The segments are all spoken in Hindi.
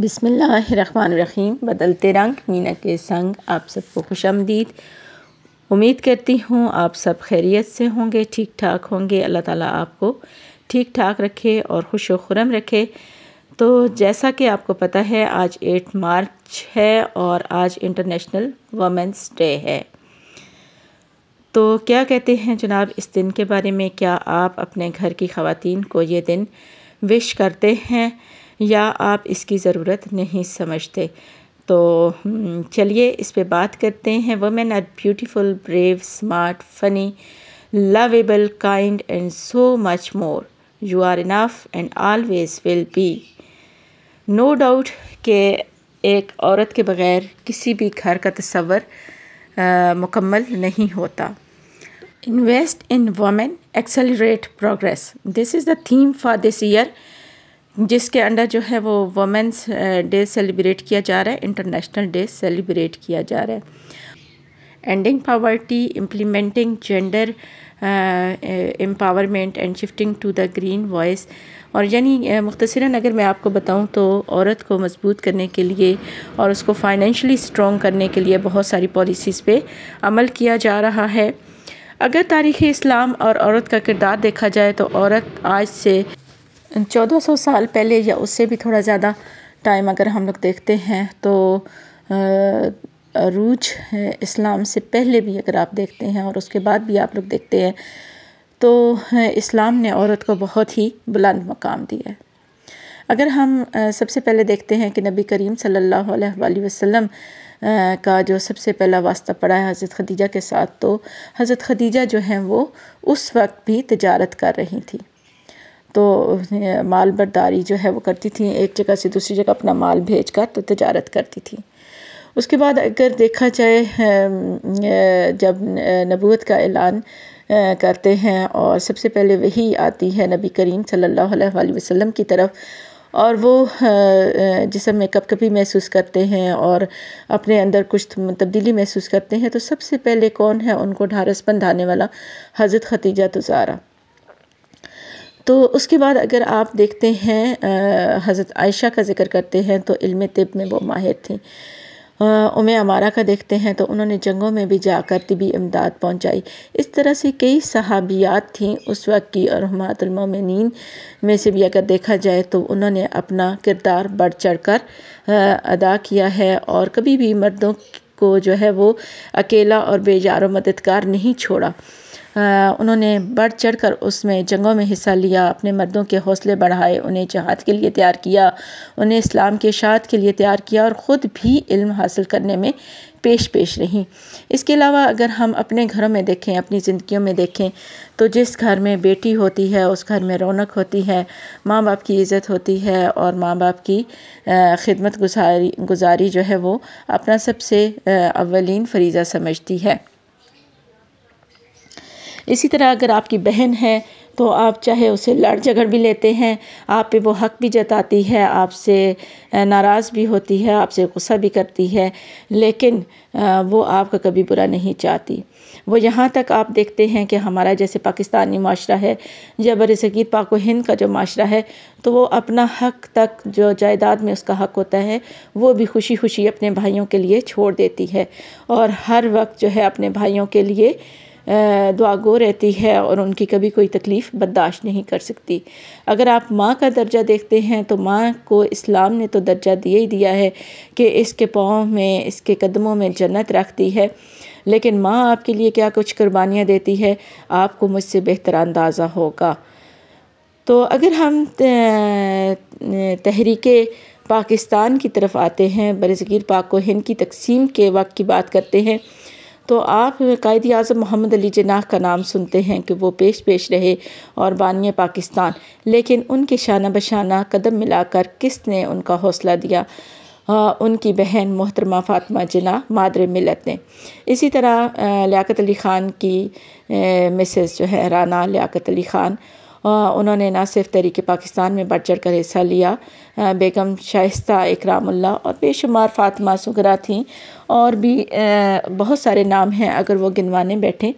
बिसमीम बदलते रंग मीना के संग आप सबको खुश आमदीद उम्मीद करती हूँ आप सब खैरियत से होंगे ठीक ठाक होंगे अल्लाह ताला आपको ठीक ठाक रखे और खुश खुरम रखे तो जैसा कि आपको पता है आज एट मार्च है और आज इंटरनेशनल वमेंस डे है तो क्या कहते हैं जनाब इस दिन के बारे में क्या आप अपने घर की ख़वातीन को ये दिन विश करते हैं या आप इसकी ज़रूरत नहीं समझते तो हम्म, चलिए इस पे बात करते हैं women are beautiful brave smart funny lovable kind and so much more you are enough and always will be no doubt के एक औरत के बग़ैर किसी भी घर का तस्वर मुकम्मल नहीं होता invest in women accelerate progress this is the theme for this year जिसके अंडर जो है वो वमेंस डे सेलिब्रेट किया जा रहा है इंटरनेशनल डे सेलिब्रेट किया जा रहा है ending poverty implementing gender empowerment and shifting to the green voice और यानी uh, मुख्तरा अगर मैं आपको बताऊं तो औरत को मजबूत करने के लिए और उसको फाइनेंशली स्ट्रॉन्ग करने के लिए बहुत सारी पॉलिसीज़ पे अमल किया जा रहा है अगर तारीख़ इस्लाम और औरत का किरदार देखा जाए तो औरत आज से 1400 साल पहले या उससे भी थोड़ा ज़्यादा टाइम अगर हम लोग देखते हैं तो अरूज इस्लाम से पहले भी अगर आप देखते हैं और उसके बाद भी आप लोग देखते हैं तो इस्लाम ने औरत को बहुत ही बुलंद मकाम दिया है अगर हम सबसे पहले देखते हैं कि नबी करीम सल्लल्लाहु अलैहि वसल्लम का जो सबसे पहला वास्ता पड़ा है हज़रत खदीजा के साथ तो हज़रत खदीजा जो हैं वो उस वक्त भी तजारत कर रही थी तो माल बरदारी जो है वो करती थी एक जगह से दूसरी जगह अपना माल भेज कर तो तजारत करती थी उसके बाद अगर देखा जाए जब नबूत का ऐलान करते हैं और सबसे पहले वही आती है नबी करीम सल्लल्लाहु अलैहि वसल्लम की तरफ और वो जिसम में कब कभी महसूस करते हैं और अपने अंदर कुछ तब्दीली महसूस करते हैं तो सबसे पहले कौन है उनको ढारस बंधाने वाला हज़रत खतीजा तुजारा तो उसके बाद अगर आप देखते हैं हज़रत आयशा का ज़िक्र करते हैं तो इल्म तिब में वो माहिर थी उम अमारा का देखते हैं तो उन्होंने जंगों में भी जाकर तबी इमदाद पहुंचाई इस तरह से कई सहाबियात थीं उस वक्त की और हमतमिन में से भी अगर देखा जाए तो उन्होंने अपना किरदार बढ़ चढ़ कर अदा किया है और कभी भी मर्दों को जो है वो अकेला और बेजार मददगार नहीं छोड़ा उन्होंने बढ़ चढ़ कर उसमें जंगों में हिस्सा लिया अपने मर्दों के हौसले बढ़ाए उन्हें जहाद के लिए तैयार किया उन्हें इस्लाम के शाद के लिए तैयार किया और ख़ुद भी इल्म हासिल करने में पेश पेश रहीं इसके अलावा अगर हम अपने घरों में देखें अपनी ज़िंदगियों में देखें तो जिस घर में बेटी होती है उस घर में रौनक होती है माँ बाप की इज़्ज़त होती है और माँ बाप की खिदमत गुजारी गुजारी जो है वो अपना सबसे अवलिन फरीज़ा समझती है इसी तरह अगर आपकी बहन है तो आप चाहे उसे लड़ झगड़ भी लेते हैं आप पे वो हक भी जताती है आपसे नाराज़ भी होती है आपसे गुस्सा भी करती है लेकिन वो आपका कभी बुरा नहीं चाहती वो यहाँ तक आप देखते हैं कि हमारा जैसे पाकिस्तानी माशरा है जबर सगीर पाको हिंद का जो माशरा है तो वो अपना हक तक जो जायदाद में उसका हक होता है वो भी खुशी खुशी अपने भाइयों के लिए छोड़ देती है और हर वक्त जो है अपने भाइयों के लिए दुआगो रहती है और उनकी कभी कोई तकलीफ़ बर्दाश्त नहीं कर सकती अगर आप माँ का दर्जा देखते हैं तो माँ को इस्लाम ने तो दर्जा दिया ही दिया है कि इसके पाँव में इसके कदमों में जन्नत रखती है लेकिन माँ आपके लिए क्या कुछ कुर्बानियाँ देती है आपको मुझसे बेहतर अंदाज़ा होगा तो अगर हम तहरीक पाकिस्तान की तरफ आते हैं बरसगीर पाक को हिंद की तकसीम के वक्त की बात करते हैं तो आप कायद अजम मोहम्मद अली जनाह का नाम सुनते हैं कि वो पेश पेश रहे और बानिय पाकिस्तान लेकिन उनके शाना बशाना कदम मिलाकर किसने उनका हौसला दिया आ, उनकी बहन मोहतरमा फातमा जना मादर मिलत ने इसी तरह लियाकत अली ख़ान की मिसेज़ जो है राना लियाकत अली ख़ान उन्होंने ना सिर्फ तहरीक पाकिस्तान में बढ़ चढ़ कर हिस्सा लिया बेगम शाइस्ता इकरामुल्ला और बेशुमार फातमा सुगरा थीं और भी बहुत सारे नाम हैं अगर वो गिनवाने बैठे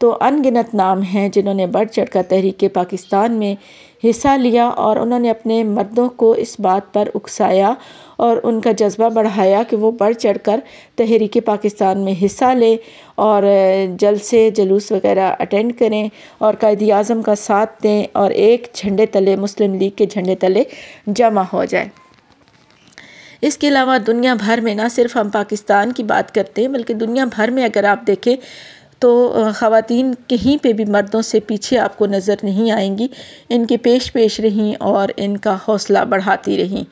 तो अनगिनत नाम हैं जिन्होंने बढ़ चढ़ कर तहरीक पाकिस्तान में हिस्सा लिया और उन्होंने अपने मर्दों को इस बात पर उकसाया और उनका जज्बा बढ़ाया कि वो बढ़ चढ़ कर तहरीक पाकिस्तान में हिस्सा लें और जल से जलूस वगैरह अटेंड करें और कायद अज़म का साथ दें और एक झंडे तले मुस्लिम लीग के झंडे तले जमा हो जाए इसके अलावा दुनिया भर में ना सिर्फ हम पाकिस्तान की बात करते हैं बल्कि दुनिया भर में अगर आप देखें तो ख़वान कहीं पे भी मर्दों से पीछे आपको नज़र नहीं आएंगी इनके पेश पेश रहीं और इनका हौसला बढ़ाती रहीं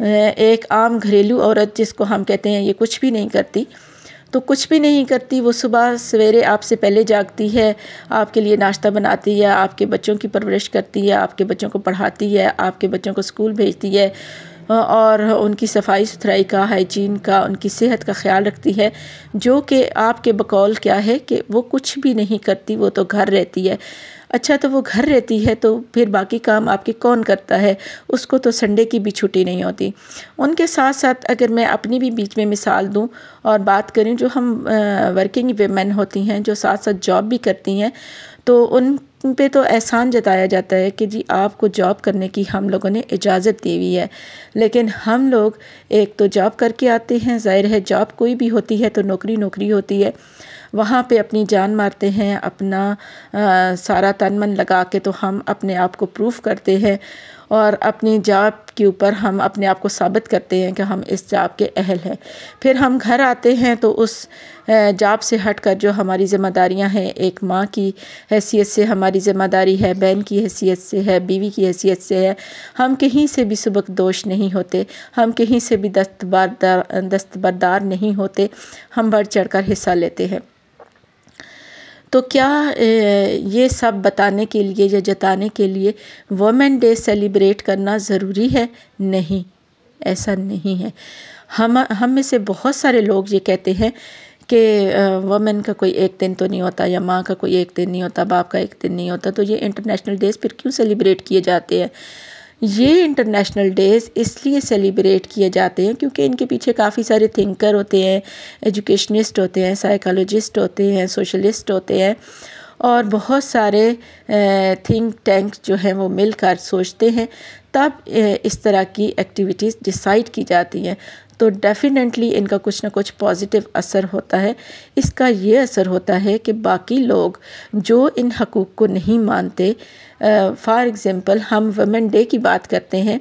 एक आम घरेलू औरत जिसको हम कहते हैं ये कुछ भी नहीं करती तो कुछ भी नहीं करती वो सुबह सवेरे आपसे पहले जागती है आपके लिए नाश्ता बनाती है आपके बच्चों की परवरिश करती है आपके बच्चों को पढ़ाती है आपके बच्चों को स्कूल भेजती है और उनकी सफाई सुथराई का हाइजीन का उनकी सेहत का ख्याल रखती है जो कि आपके बकौल क्या है कि वो कुछ भी नहीं करती वो तो घर रहती है अच्छा तो वो घर रहती है तो फिर बाकी काम आपके कौन करता है उसको तो संडे की भी छुट्टी नहीं होती उनके साथ साथ अगर मैं अपनी भी बीच में मिसाल दूं और बात करूं जो हम वर्किंग वेमेन होती हैं जो साथ साथ जॉब भी करती हैं तो उन उन पे तो एहसान जताया जाता है कि जी आपको जॉब करने की हम लोगों ने इजाज़त दी हुई है लेकिन हम लोग एक तो जॉब करके आते हैं ज़ाहिर है जॉब कोई भी होती है तो नौकरी नौकरी होती है वहाँ पे अपनी जान मारते हैं अपना आ, सारा तन मन लगा के तो हम अपने आप को प्रूफ करते हैं और अपनी जाप के ऊपर हम अपने आप को साबित करते हैं कि हम इस जाप के अहल हैं फिर हम घर आते हैं तो उस जाप से हट कर जो हमारी ज़िम्मेदारियां हैं एक माँ की हैसियत से हमारी ज़िम्मेदारी है बहन की हैसियत से है बीवी की हैसियत से है हम कहीं से भी सबक दोष नहीं होते हम कहीं से भी दस्तबरदार दस्तबरदार नहीं होते हम बढ़ चढ़ हिस्सा लेते हैं तो क्या ये सब बताने के लिए या जताने के लिए वमेन डे सेलिब्रेट करना ज़रूरी है नहीं ऐसा नहीं है हम हम में से बहुत सारे लोग ये कहते हैं कि वमेन का कोई एक दिन तो नहीं होता या माँ का कोई एक दिन नहीं होता बाप का एक दिन नहीं होता तो ये इंटरनेशनल डेज फिर क्यों सेलिब्रेट किए जाते हैं ये इंटरनेशनल डेज़ इसलिए सेलिब्रेट किए जाते हैं क्योंकि इनके पीछे काफ़ी सारे थिंकर होते हैं एजुकेशनिस्ट होते हैं साइकोलॉजिस्ट होते हैं सोशलिस्ट होते हैं और बहुत सारे थिंक टैंक जो हैं वो मिलकर सोचते हैं तब इस तरह की एक्टिविटीज़ डिसाइड की जाती हैं तो डेफिनेटली इनका कुछ ना कुछ पॉजिटिव असर होता है इसका ये असर होता है कि बाकी लोग जो इन हकूक़ को नहीं मानते फॉर एग्ज़ाम्पल हम वमेन डे की बात करते हैं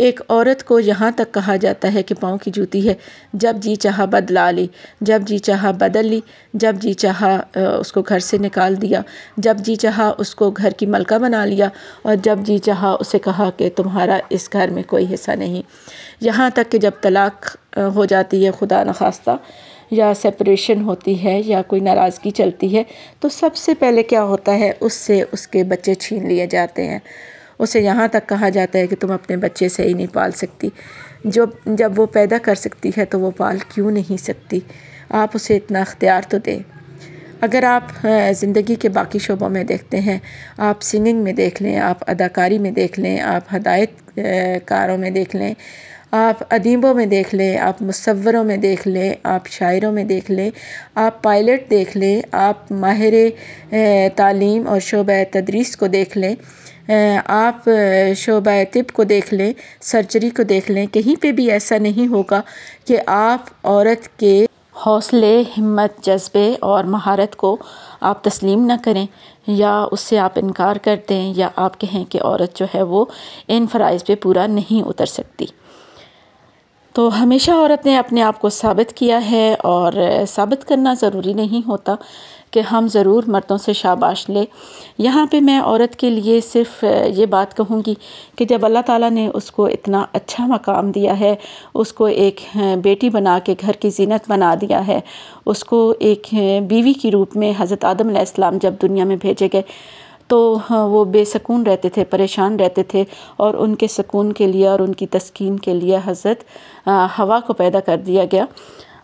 एक औरत को यहाँ तक कहा जाता है कि पाँव की जूती है जब जी चाह बदला ली जब जी चाह बदल ली जब जी चाह उसको घर से निकाल दिया जब जी चाह उसको घर की मलका बना लिया और जब जी चाह उसे कहा कि तुम्हारा इस घर में कोई हिस्सा नहीं यहाँ तक कि जब तलाक हो जाती है खुदा नखास्ता या सेपरेशन होती है या कोई नाराज़गी चलती है तो सबसे पहले क्या होता है उससे उसके बच्चे छीन लिए जाते हैं उसे यहाँ तक कहा जाता है कि तुम अपने बच्चे से ही नहीं पाल सकती जो जब वो पैदा कर सकती है तो वो पाल क्यों नहीं सकती आप उसे इतना अख्तियार तो दें अगर आप ज़िंदगी के बाकी शोबों में देखते हैं आप सिंगिंग में देख लें आप अदाकारी में देख लें आप हदायत कारों में देख लें आप अदीबों में देख लें आप मुसवरों में देख लें आप शायरों में देख लें आप पायलट देख लें आप माहिर तालीम और शोब तदरीस को देख लें आप शोबा तिब को देख लें सर्जरी को देख लें कहीं पे भी ऐसा नहीं होगा कि आप औरत के हौसले हिम्मत जज्बे और महारत को आप तस्लीम ना करें या उससे आप इनकार कर दें या आप कहें कि औरत जो है वो इन फ़राइज पे पूरा नहीं उतर सकती तो हमेशा औरत ने अपने आप को साबित किया है और साबित करना ज़रूरी नहीं होता कि हम ज़रूर मर्दों से शाबाश ले यहाँ पे मैं औरत के लिए सिर्फ ये बात कहूँगी कि जब अल्लाह ताला ने उसको इतना अच्छा मकाम दिया है उसको एक बेटी बना के घर की जीनत बना दिया है उसको एक बीवी के रूप में हज़रत आदम इस्लाम जब दुनिया में भेजे गए तो वो बेसकून रहते थे परेशान रहते थे और उनके सकून के लिए और उनकी तस्कीन के लिए हज़रत हवा को पैदा कर दिया गया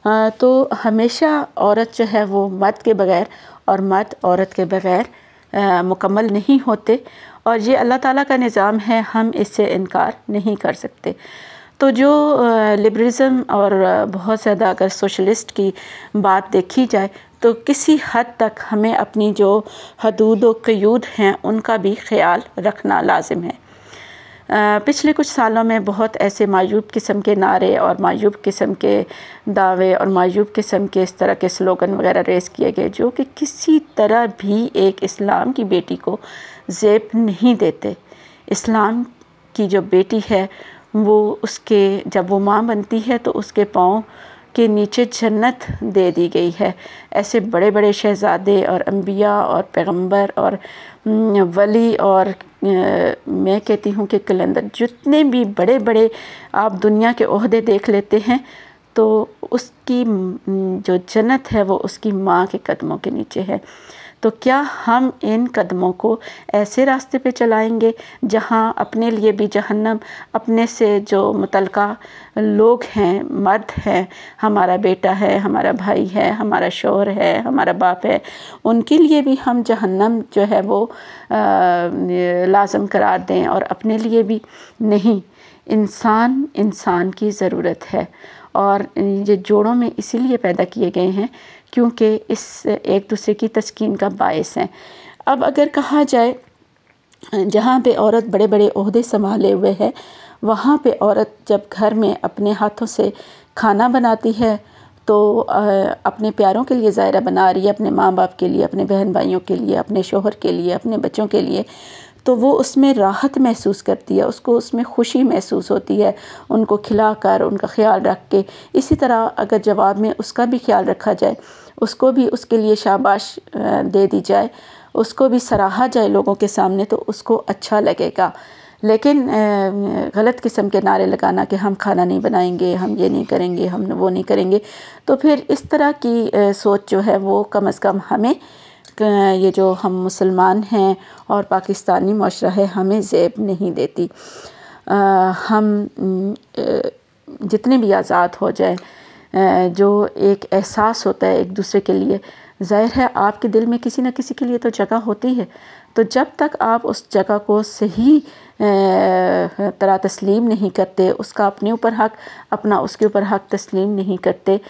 तो हमेशा औरत जो है वो मर्द के बग़ैर और मर्द औरत के बग़ैर मुकम्मल नहीं होते और ये अल्लाह ताला का निज़ाम है हम इससे इनकार नहीं कर सकते तो जो लिबरलिज़म और बहुत ज़्यादा अगर सोशलिस्ट की बात देखी जाए तो किसी हद तक हमें अपनी जो हदूद व क्यूद हैं उनका भी ख्याल रखना लाजिम है पिछले कुछ सालों में बहुत ऐसे मायूब किस्म के नारे और मायूब किस्म के दावे और मायूब किस्म के इस तरह के स्लोगन वगैरह रेस किए गए जो कि किसी तरह भी एक इस्लाम की बेटी को जेब नहीं देते इस्लाम की जो बेटी है वो उसके जब वो माँ बनती है तो उसके पाँव के नीचे जन्नत दे दी गई है ऐसे बड़े बड़े शहज़ादे और अम्बिया और पैगंबर और वली और मैं कहती हूँ कि कलंदर जितने भी बड़े बड़े आप दुनिया के अहदे देख लेते हैं तो उसकी जो जन्नत है वो उसकी माँ के कदमों के नीचे है तो क्या हम इन कदमों को ऐसे रास्ते पे चलाएंगे जहां अपने लिए भी जहन्नम अपने से जो मुतल लोग हैं मर्द हैं हमारा बेटा है हमारा भाई है हमारा शोहर है हमारा बाप है उनके लिए भी हम जहन्नम जो है वो लाजम करार दें और अपने लिए भी नहीं इंसान इंसान की ज़रूरत है और ये जोड़ों में इसीलिए पैदा किए गए हैं क्योंकि इस एक दूसरे की तस्किन का बायस हैं अब अगर कहा जाए जहाँ पे औरत बड़े बड़े अहदे संभाले हुए है वहाँ पे औरत जब घर में अपने हाथों से खाना बनाती है तो अपने प्यारों के लिए ज़ायरा बना रही है अपने माँ बाप के लिए अपने बहन भाइयों के लिए अपने शोहर के लिए अपने बच्चों के लिए तो वो उसमें राहत महसूस करती है उसको उसमें खुशी महसूस होती है उनको खिलाकर उनका ख्याल रख के इसी तरह अगर जवाब में उसका भी ख्याल रखा जाए उसको भी उसके लिए शाबाश दे दी जाए उसको भी सराहा जाए लोगों के सामने तो उसको अच्छा लगेगा लेकिन गलत किस्म के नारे लगाना कि हम खाना नहीं बनाएंगे हम ये नहीं करेंगे हम वो नहीं करेंगे तो फिर इस तरह की सोच जो है वो कम अज़ कम हमें ये जो हम मुसलमान हैं और पाकिस्तानी माशरा है हमें जेब नहीं देती आ, हम जितने भी आज़ाद हो जाए जो एक एहसास होता है एक दूसरे के लिए ज़ाहिर है आपके दिल में किसी न किसी के लिए तो जगह होती है तो जब तक आप उस जगह को सही तरह तस्लीम नहीं करते उसका अपने ऊपर हक अपना उसके ऊपर हक तस्लीम नहीं करते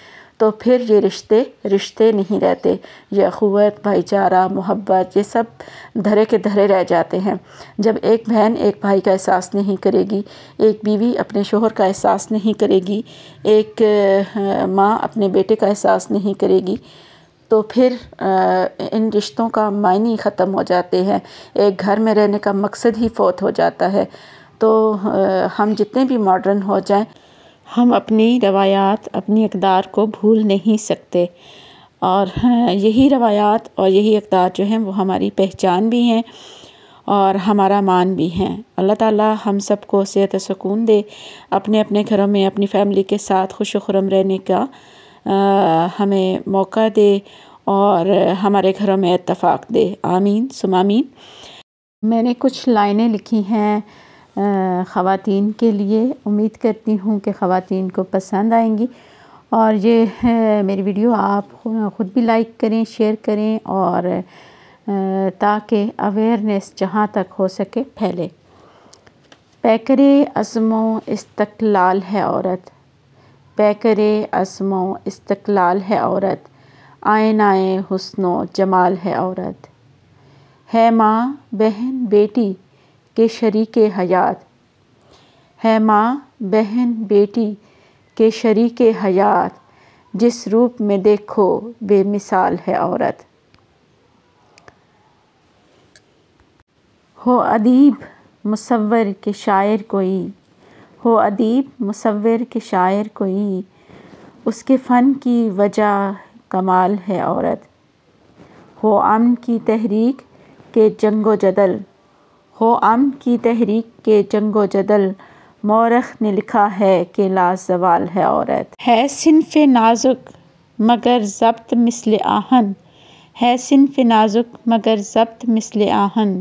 तो फिर ये रिश्ते रिश्ते नहीं रहते ये अखुवत भाईचारा मोहब्बत ये सब धरे के धरे रह जाते हैं जब एक बहन एक भाई का एहसास नहीं करेगी एक बीवी अपने शोहर का एहसास नहीं करेगी एक माँ अपने बेटे का एहसास नहीं करेगी तो फिर इन रिश्तों का मायने ख़त्म हो जाते हैं एक घर में रहने का मकसद ही फौत हो जाता है तो हम जितने भी मॉडर्न हो जाएं हम अपनी रवायात अपनी अक़दार को भूल नहीं सकते और हाँ, यही रवायात और यही अक़दार जो हैं वो हमारी पहचान भी हैं और हमारा मान भी हैं अल्लाह ताला हम सबको सेहत सुकून दे अपने अपने घरों में अपनी फ़ैमिली के साथ खुश खुरम रहने का आ, हमें मौका दे और हमारे घरों में इतफ़ाक़ दे आमीन सुमामीन मैंने कुछ लाइनें लिखी हैं ख़वान के लिए उम्मीद करती हूँ कि ख़वान को पसंद आएँगी और ये मेरी वीडियो आप ख़ुद भी लाइक करें शेयर करें और ताकि अवेयरनेस जहाँ तक हो सके फैले पैकरे असमो इस्तकलाल है औरत पैकरे असमो इस्तकलाल है औरत आयनाए हुस्नो जमाल है औरत है माँ बहन बेटी के शरीक हयात है माँ बहन बेटी के शरीक हयात जिस रूप में देखो बेमिसाल है औरत हो अदीब मुसवर के शायर कोई हो अदीब मुसवर के शायर कोई उसके फ़न की वजह कमाल है औरत हो अमन की तहरीक के जंगो जदल हो आम की तहरीक के जंगो जदल मौरख ने लिखा है कि लाजवाल है औरत है सिनफ नाजुक मगर जब्त मिसल आहन है सिनफ नाजुक मगर जब्त मिसल आहन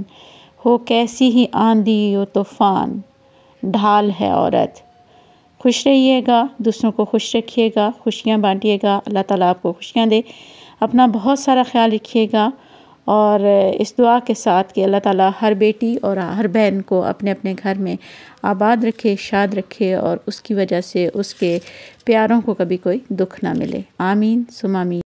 हो कैसी ही आंधी यो तूफ़ान ढाल है औरत खुश रहिएगा दूसरों को खुश रखिएगा खुशियाँ बांटिएगा अल्लाह ताला आपको खुशियाँ दे अपना बहुत सारा ख्याल रखिएगा और इस दुआ के साथ कि अल्लाह ताला हर बेटी और हर बहन को अपने अपने घर में आबाद रखे शाद रखे और उसकी वजह से उसके प्यारों को कभी कोई दुख ना मिले आमीन सुमामीन